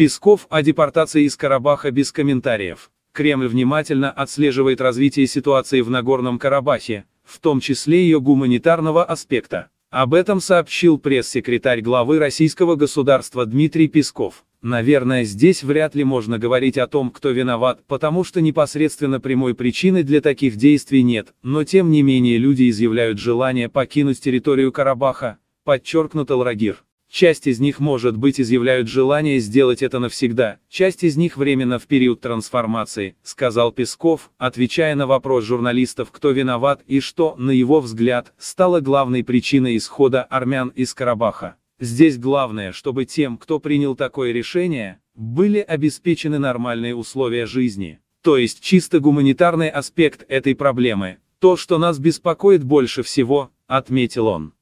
Песков о депортации из Карабаха без комментариев. Кремль внимательно отслеживает развитие ситуации в Нагорном Карабахе, в том числе ее гуманитарного аспекта. Об этом сообщил пресс-секретарь главы российского государства Дмитрий Песков. Наверное, здесь вряд ли можно говорить о том, кто виноват, потому что непосредственно прямой причины для таких действий нет, но тем не менее люди изъявляют желание покинуть территорию Карабаха, подчеркнут Алрагир. Часть из них, может быть, изъявляют желание сделать это навсегда, часть из них временно в период трансформации, сказал Песков, отвечая на вопрос журналистов, кто виноват и что, на его взгляд, стало главной причиной исхода армян из Карабаха. Здесь главное, чтобы тем, кто принял такое решение, были обеспечены нормальные условия жизни. То есть чисто гуманитарный аспект этой проблемы, то, что нас беспокоит больше всего, отметил он.